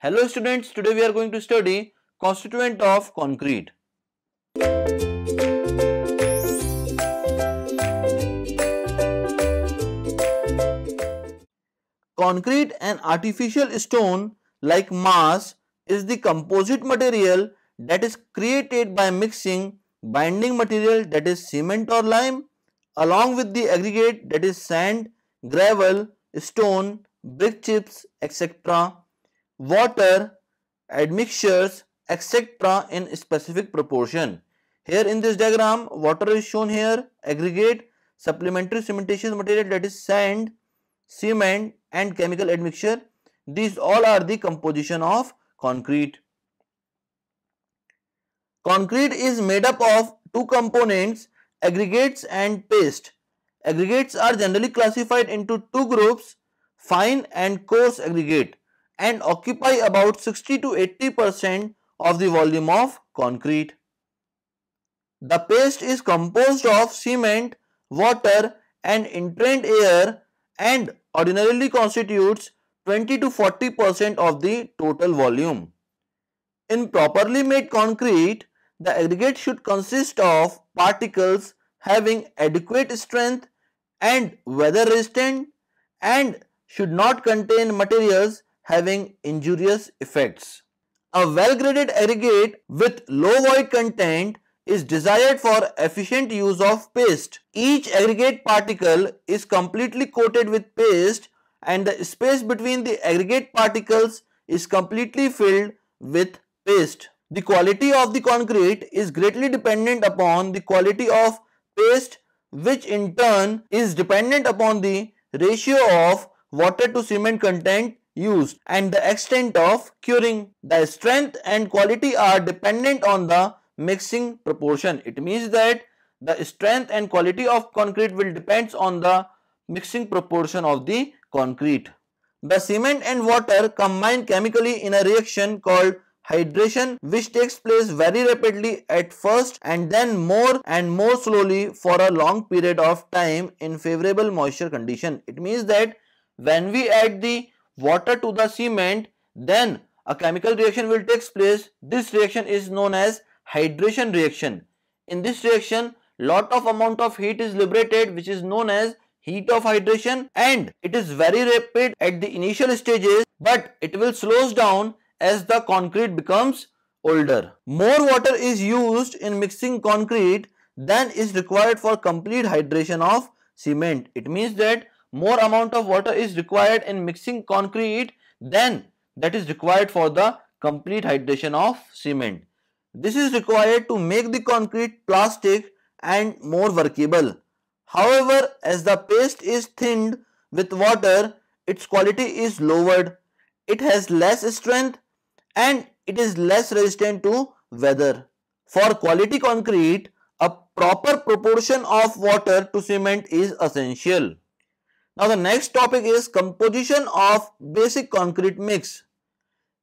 Hello students, today we are going to study constituent of concrete. Concrete and artificial stone like mass is the composite material that is created by mixing binding material that is cement or lime along with the aggregate that is sand, gravel, stone, brick chips, etc water, admixtures, etc. in specific proportion. Here in this diagram, water is shown here, aggregate, supplementary cementitious material that is sand, cement and chemical admixture. These all are the composition of concrete. Concrete is made up of two components, aggregates and paste. Aggregates are generally classified into two groups, fine and coarse aggregate and occupy about 60 to 80 percent of the volume of concrete. The paste is composed of cement, water and entrained air and ordinarily constitutes 20 to 40 percent of the total volume. In properly made concrete, the aggregate should consist of particles having adequate strength and weather resistant and should not contain materials having injurious effects. A well-graded aggregate with low void content is desired for efficient use of paste. Each aggregate particle is completely coated with paste and the space between the aggregate particles is completely filled with paste. The quality of the concrete is greatly dependent upon the quality of paste which in turn is dependent upon the ratio of water to cement content used and the extent of curing. The strength and quality are dependent on the mixing proportion. It means that the strength and quality of concrete will depends on the mixing proportion of the concrete. The cement and water combine chemically in a reaction called hydration which takes place very rapidly at first and then more and more slowly for a long period of time in favorable moisture condition. It means that when we add the water to the cement, then a chemical reaction will take place. This reaction is known as hydration reaction. In this reaction, lot of amount of heat is liberated which is known as heat of hydration and it is very rapid at the initial stages but it will slows down as the concrete becomes older. More water is used in mixing concrete than is required for complete hydration of cement. It means that more amount of water is required in mixing concrete than that is required for the complete hydration of cement. This is required to make the concrete plastic and more workable. However, as the paste is thinned with water, its quality is lowered. It has less strength and it is less resistant to weather. For quality concrete, a proper proportion of water to cement is essential. Now the next topic is composition of basic concrete mix.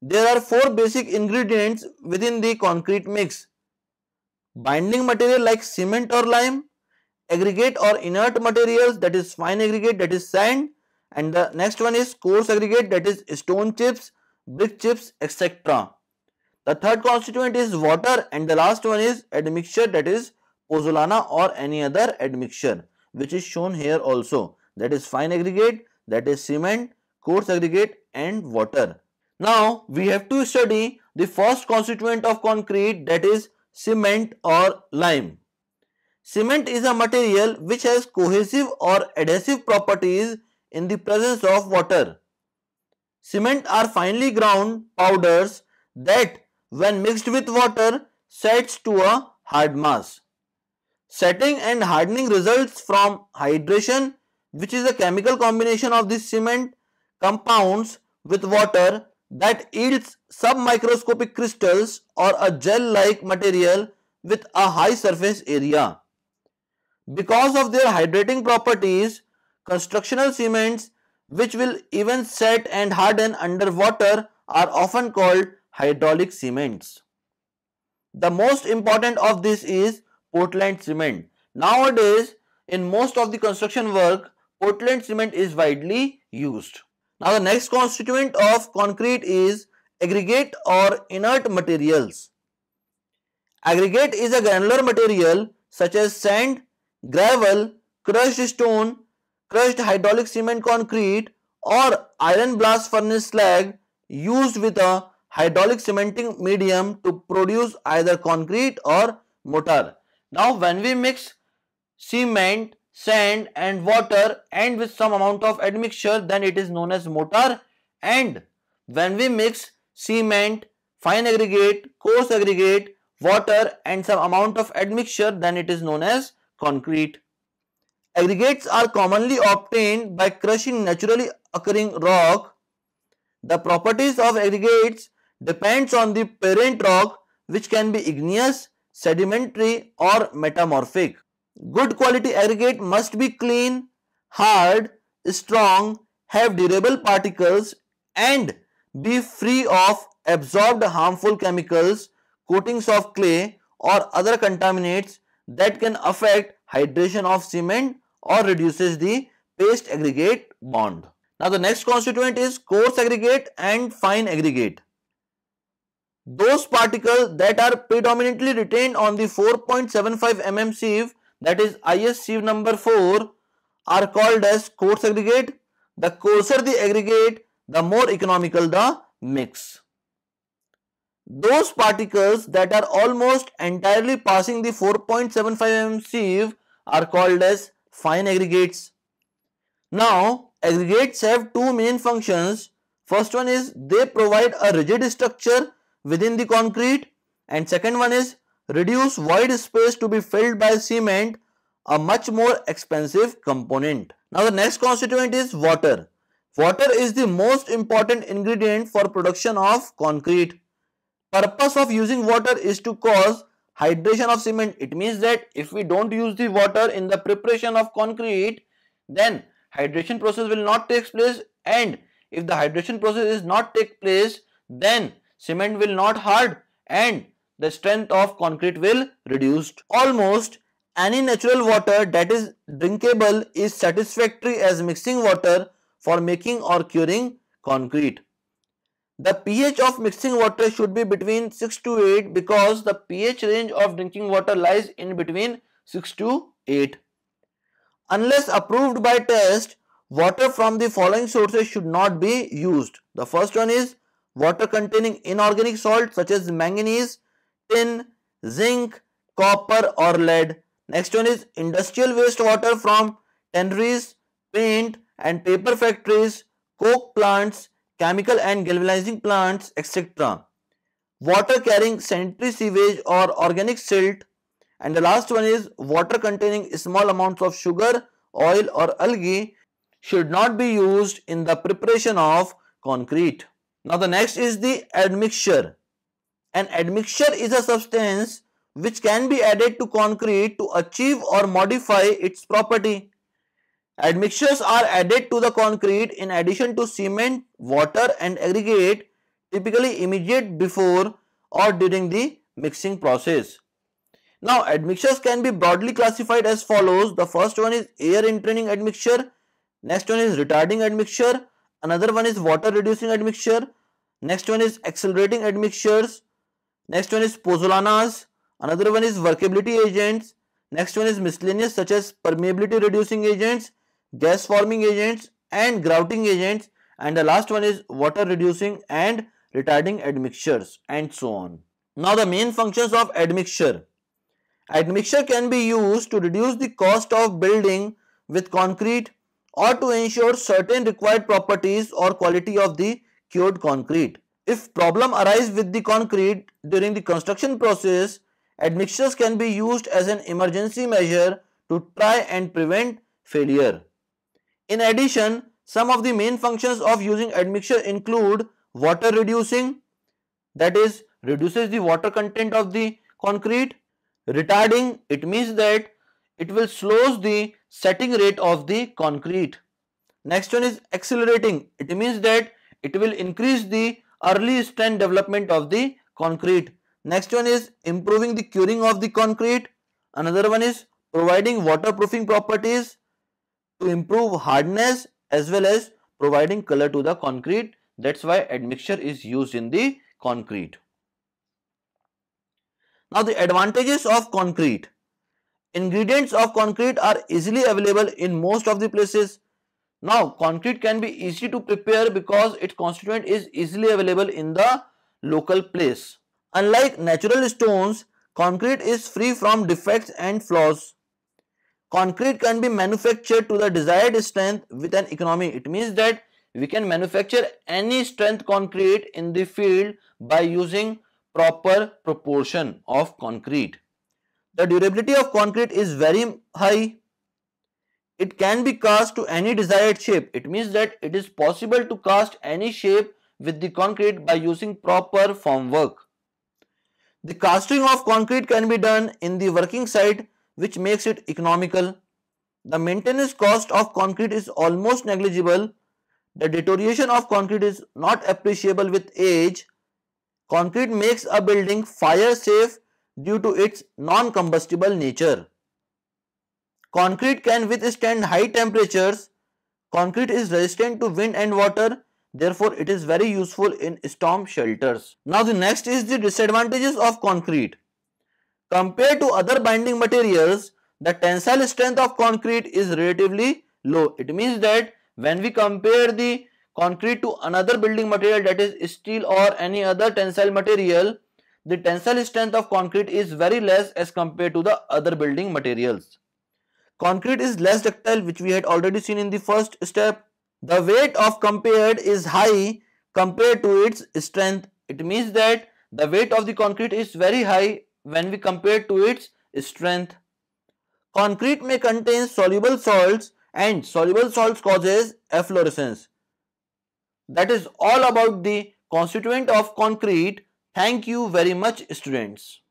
There are four basic ingredients within the concrete mix. Binding material like cement or lime, aggregate or inert materials that is fine aggregate that is sand and the next one is coarse aggregate that is stone chips, brick chips etc. The third constituent is water and the last one is admixture that is pozzolana or any other admixture which is shown here also that is fine aggregate, that is cement, coarse aggregate and water. Now, we have to study the first constituent of concrete that is cement or lime. Cement is a material which has cohesive or adhesive properties in the presence of water. Cement are finely ground powders that when mixed with water sets to a hard mass. Setting and hardening results from hydration which is a chemical combination of this cement compounds with water that yields submicroscopic crystals or a gel-like material with a high surface area. Because of their hydrating properties, constructional cements which will even set and harden under water are often called hydraulic cements. The most important of this is Portland cement. Nowadays, in most of the construction work, Portland cement is widely used. Now the next constituent of concrete is aggregate or inert materials. Aggregate is a granular material such as sand, gravel, crushed stone, crushed hydraulic cement concrete or iron blast furnace slag used with a hydraulic cementing medium to produce either concrete or mortar. Now when we mix cement sand and water and with some amount of admixture then it is known as mortar and when we mix cement, fine aggregate, coarse aggregate, water and some amount of admixture then it is known as concrete. Aggregates are commonly obtained by crushing naturally occurring rock. The properties of aggregates depends on the parent rock which can be igneous, sedimentary or metamorphic. Good quality aggregate must be clean, hard, strong, have durable particles and be free of absorbed harmful chemicals, coatings of clay or other contaminants that can affect hydration of cement or reduces the paste aggregate bond. Now the next constituent is coarse aggregate and fine aggregate. Those particles that are predominantly retained on the 4.75 mm sieve that is ISC number 4 are called as coarse aggregate. The coarser the aggregate, the more economical the mix. Those particles that are almost entirely passing the 4.75 mm sieve are called as fine aggregates. Now, aggregates have two main functions. First one is they provide a rigid structure within the concrete and second one is reduce void space to be filled by cement, a much more expensive component. Now the next constituent is water. Water is the most important ingredient for production of concrete. Purpose of using water is to cause hydration of cement. It means that if we don't use the water in the preparation of concrete, then hydration process will not take place and if the hydration process is not take place, then cement will not hard and the strength of concrete will reduced. Almost any natural water that is drinkable is satisfactory as mixing water for making or curing concrete. The pH of mixing water should be between 6 to 8 because the pH range of drinking water lies in between 6 to 8. Unless approved by test, water from the following sources should not be used. The first one is water containing inorganic salt such as manganese, tin, zinc, copper or lead. Next one is industrial wastewater from tanneries, paint and paper factories, coke plants, chemical and galvanizing plants, etc. Water carrying sanitary sewage or organic silt. And the last one is water containing small amounts of sugar, oil or algae should not be used in the preparation of concrete. Now the next is the admixture. An admixture is a substance which can be added to concrete to achieve or modify its property. Admixtures are added to the concrete in addition to cement, water and aggregate typically immediate before or during the mixing process. Now admixtures can be broadly classified as follows. The first one is air entraining admixture, next one is retarding admixture, another one is water reducing admixture, next one is accelerating admixtures, Next one is pozzolanas. Another one is workability agents. Next one is miscellaneous such as permeability reducing agents, gas forming agents and grouting agents. And the last one is water reducing and retarding admixtures and so on. Now the main functions of admixture. Admixture can be used to reduce the cost of building with concrete or to ensure certain required properties or quality of the cured concrete. If problem arise with the concrete during the construction process, admixtures can be used as an emergency measure to try and prevent failure. In addition, some of the main functions of using admixture include water reducing, that is reduces the water content of the concrete. Retarding, it means that it will slows the setting rate of the concrete. Next one is accelerating, it means that it will increase the early strength development of the concrete. Next one is improving the curing of the concrete. Another one is providing waterproofing properties to improve hardness as well as providing color to the concrete. That's why admixture is used in the concrete. Now the advantages of concrete. Ingredients of concrete are easily available in most of the places now concrete can be easy to prepare because its constituent is easily available in the local place. Unlike natural stones, concrete is free from defects and flaws. Concrete can be manufactured to the desired strength with an economy. It means that we can manufacture any strength concrete in the field by using proper proportion of concrete. The durability of concrete is very high it can be cast to any desired shape. It means that it is possible to cast any shape with the concrete by using proper formwork. The casting of concrete can be done in the working site which makes it economical. The maintenance cost of concrete is almost negligible. The deterioration of concrete is not appreciable with age. Concrete makes a building fire safe due to its non-combustible nature. Concrete can withstand high temperatures. Concrete is resistant to wind and water. Therefore, it is very useful in storm shelters. Now, the next is the disadvantages of concrete. Compared to other binding materials, the tensile strength of concrete is relatively low. It means that when we compare the concrete to another building material that is steel or any other tensile material, the tensile strength of concrete is very less as compared to the other building materials. Concrete is less ductile which we had already seen in the first step. The weight of compared is high compared to its strength. It means that the weight of the concrete is very high when we compare to its strength. Concrete may contain soluble salts and soluble salts causes efflorescence. That is all about the constituent of concrete. Thank you very much students.